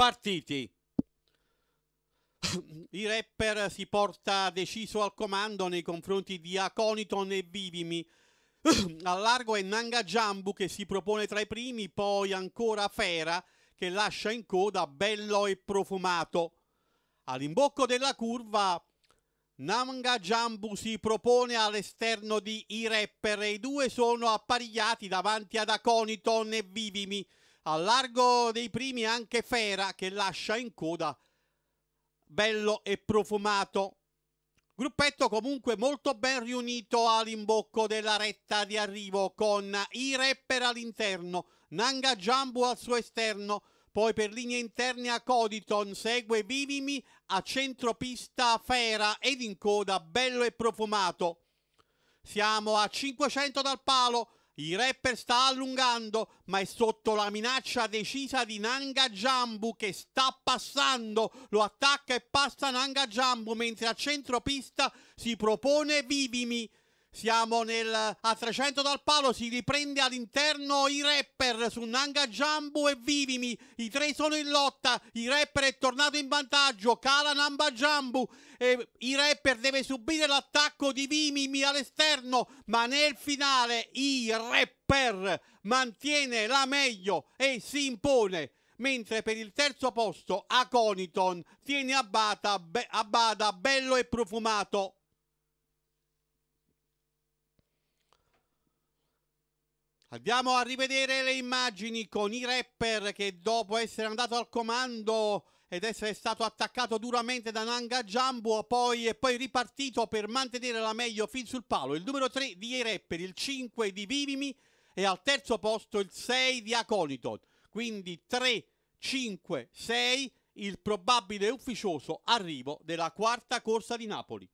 partiti. I rapper si porta deciso al comando nei confronti di Aconiton e Vivimi. Al largo è Nanga Jambu che si propone tra i primi, poi ancora Fera che lascia in coda bello e profumato. All'imbocco della curva Nanga Jambu si propone all'esterno di I Rapper e i due sono apparigliati davanti ad Aconiton e Vivimi. Al largo dei primi anche Fera che lascia in coda bello e profumato. Gruppetto comunque molto ben riunito all'imbocco della retta di arrivo con i rapper all'interno, Nanga Jambu al suo esterno, poi per linee interne a Coditon segue Vivimi a centropista Fera ed in coda bello e profumato. Siamo a 500 dal palo, il rapper sta allungando, ma è sotto la minaccia decisa di Nanga Jambu che sta passando. Lo attacca e passa Nanga Jambu mentre a centro pista si propone Vivimi. Siamo nel, a 300 dal palo, si riprende all'interno i rapper su Nanga Jambu e Vivimi. I tre sono in lotta, i rapper è tornato in vantaggio, cala Namba Jambu. E I rapper deve subire l'attacco di Vivimi all'esterno, ma nel finale i rapper mantiene la meglio e si impone mentre per il terzo posto Aconiton tiene a, bata, be, a bada bello e profumato Andiamo a rivedere le immagini con i rapper che dopo essere andato al comando ed essere stato attaccato duramente da Nanga Jumbo poi è poi ripartito per mantenere la meglio fin sul palo. Il numero 3 di I Rapper, il 5 di Vivimi e al terzo posto il 6 di Acolito. Quindi 3, 5, 6 il probabile ufficioso arrivo della quarta corsa di Napoli.